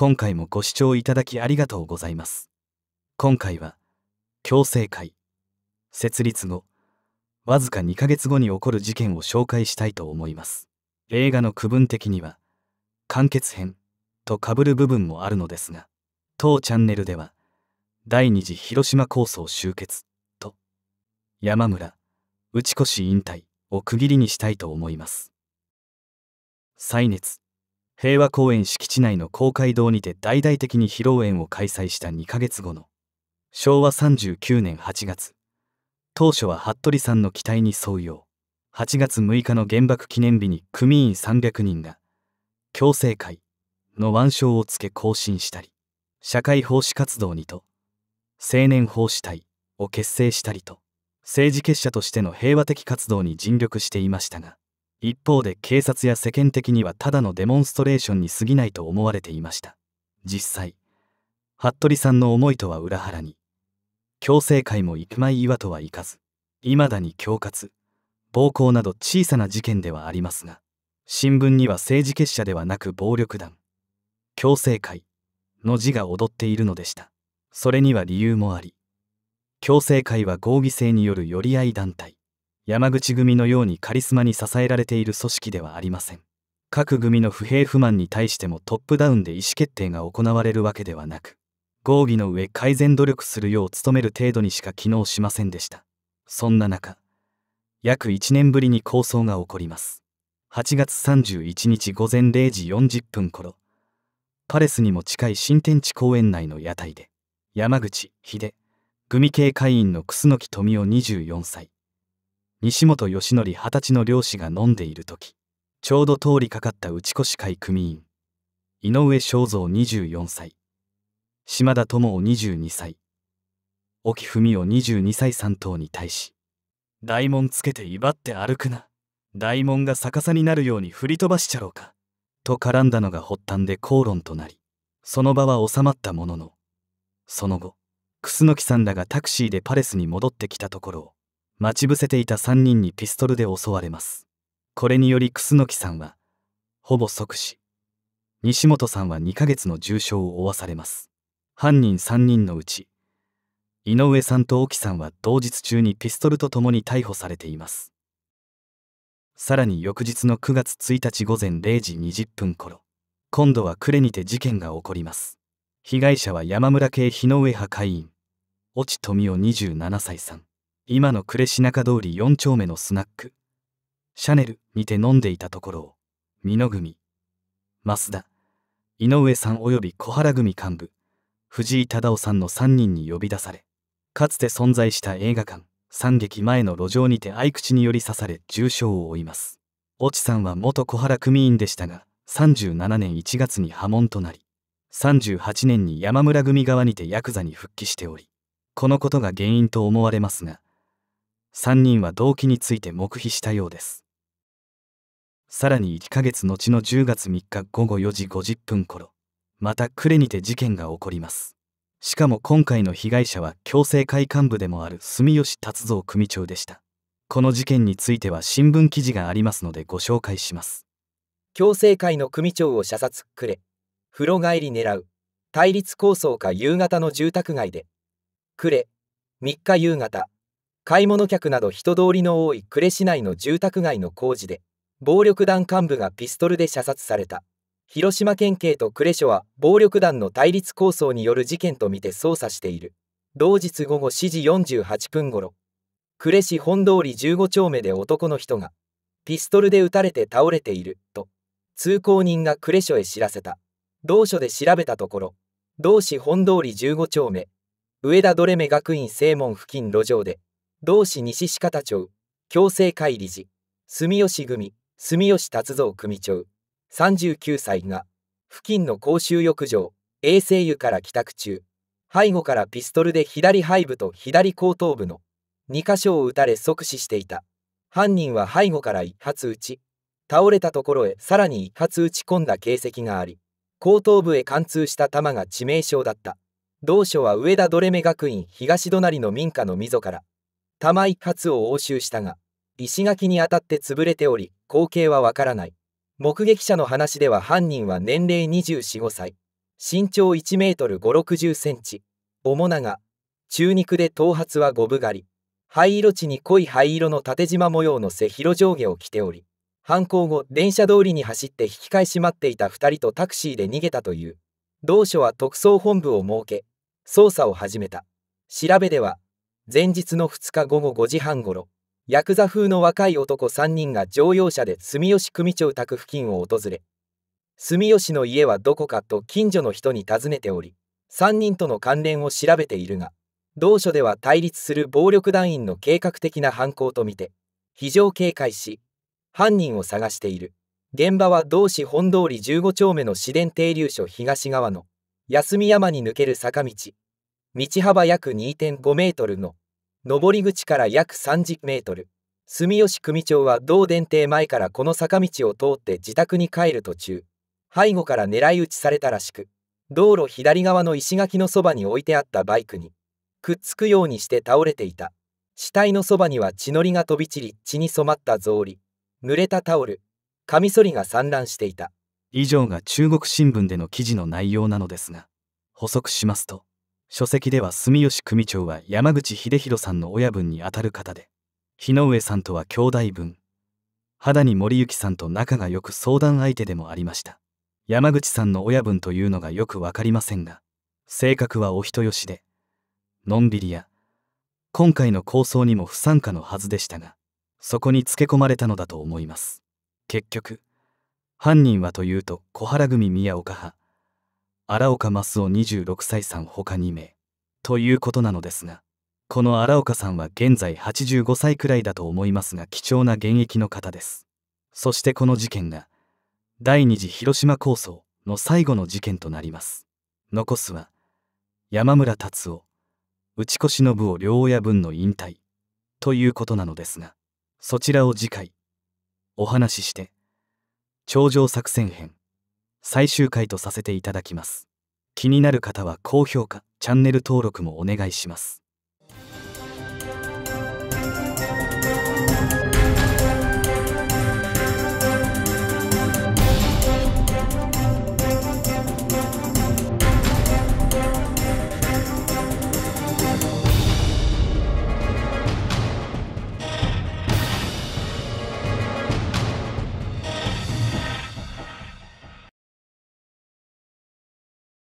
今回もご視聴いただきありがとうございます。今回は、共生会、設立後、わずか2ヶ月後に起こる事件を紹介したいと思います。映画の区分的には、完結編と被る部分もあるのですが、当チャンネルでは、第2次広島構想終結と、山村、打越引退を区切りにしたいと思います。再熱平和公園敷地内の公会堂にて大々的に披露宴を開催した2ヶ月後の昭和39年8月当初は服部さんの期待に沿うよう8月6日の原爆記念日に組員300人が共生会の腕章をつけ行進したり社会奉仕活動にと青年奉仕隊を結成したりと政治結社としての平和的活動に尽力していましたが一方で警察や世間的にはただのデモンストレーションに過ぎないと思われていました実際服部さんの思いとは裏腹に強制会も行くまい岩とはいかずいまだに恐喝暴行など小さな事件ではありますが新聞には政治結社ではなく暴力団強制会の字が踊っているのでしたそれには理由もあり強制会は合議制による寄り合い団体山口組のようにカリスマに支えられている組織ではありません各組の不平不満に対してもトップダウンで意思決定が行われるわけではなく合議の上改善努力するよう努める程度にしか機能しませんでしたそんな中約1年ぶりに抗争が起こります8月31日午前0時40分頃パレスにも近い新天地公園内の屋台で山口秀組系会員の楠木富夫24歳西本義則二十歳の漁師が飲んでいる時ちょうど通りかかった内越会組員井上正蔵24歳島田智夫22歳沖文夫22歳3頭に対し「大門つけて威張って歩くな大門が逆さになるように振り飛ばしちゃろうか」と絡んだのが発端で口論となりその場は収まったもののその後楠木さんらがタクシーでパレスに戻ってきたところを待ち伏せていた3人にピストルで襲われますこれにより楠木さんはほぼ即死西本さんは2ヶ月の重傷を負わされます犯人3人のうち井上さんと沖さんは同日中にピストルとともに逮捕されていますさらに翌日の9月1日午前0時20分頃今度は呉にて事件が起こります被害者は山村系日上派会員越智富夫27歳さん今の呉品中通り4丁目のスナック、シャネルにて飲んでいたところを、美濃組、増田、井上さん及び小原組幹部、藤井忠夫さんの3人に呼び出され、かつて存在した映画館、三劇前の路上にて相口により刺され重傷を負います。越智さんは元小原組員でしたが、37年1月に破門となり、38年に山村組側にてヤクザに復帰しており、このことが原因と思われますが、3人は動機について黙秘したようですさらに1ヶ月後の10月3日午後4時50分頃また呉にて事件が起こりますしかも今回の被害者は共制会幹部でもある住吉達三組長でしたこの事件については新聞記事がありますのでご紹介します共制会の組長を射殺呉風呂帰り狙う対立抗争か夕方の住宅街で呉3日夕方買い物客など人通りの多い呉市内の住宅街の工事で暴力団幹部がピストルで射殺された広島県警と呉署は暴力団の対立抗争による事件とみて捜査している同日午後7時48分ごろ呉市本通り15丁目で男の人がピストルで撃たれて倒れていると通行人が呉署へ知らせた同署で調べたところ同市本通り15丁目上田ドレメ学院正門付近路上で同市西四方町、共生会理事、住吉組、住吉達造組長、39歳が、付近の公衆浴場、衛生湯から帰宅中、背後からピストルで左背部と左後頭部の2箇所を撃たれ即死していた。犯人は背後から1発撃ち、倒れたところへさらに1発撃ち込んだ形跡があり、後頭部へ貫通した弾が致命傷だった。同所は上田どれ目学院東隣の民家の溝から、玉井勝を押収したが石垣に当たって潰れており光景はわからない目撃者の話では犯人は年齢245歳身長1メートル5 6 0センチな長中肉で頭髪は五分刈り灰色地に濃い灰色の縦縞模様の背広上下を着ており犯行後電車通りに走って引き返し待っていた2人とタクシーで逃げたという同署は特捜本部を設け捜査を始めた調べでは前日の2日午後5時半ごろヤクザ風の若い男3人が乗用車で住吉組長宅付近を訪れ住吉の家はどこかと近所の人に尋ねており3人との関連を調べているが同署では対立する暴力団員の計画的な犯行とみて非常警戒し犯人を探している現場は同市本通り15丁目の市電停留所東側の休み山に抜ける坂道道幅約2.5メートルの上り口から約30メートル住吉組長は同電停前からこの坂道を通って自宅に帰る途中背後から狙い撃ちされたらしく道路左側の石垣のそばに置いてあったバイクにくっつくようにして倒れていた死体のそばには血のりが飛び散り血に染まった草履濡れたタオルカミソリが散乱していた以上が中国新聞での記事の内容なのですが補足しますと書籍では住吉組長は山口秀弘さんの親分にあたる方で日上さんとは兄弟分肌に森幸さんと仲がよく相談相手でもありました山口さんの親分というのがよく分かりませんが性格はお人よしでのんびりや今回の構想にも不参加のはずでしたがそこにつけ込まれたのだと思います結局犯人はというと小原組宮岡派荒岡益夫26歳さん他2名ということなのですがこの荒岡さんは現在85歳くらいだと思いますが貴重な現役の方ですそしてこの事件が第二次広島構想の最後の事件となります残すは山村達夫内越信夫両親分の引退ということなのですがそちらを次回お話しして頂上作戦編最終回とさせていただきます気になる方は高評価チャンネル登録もお願いします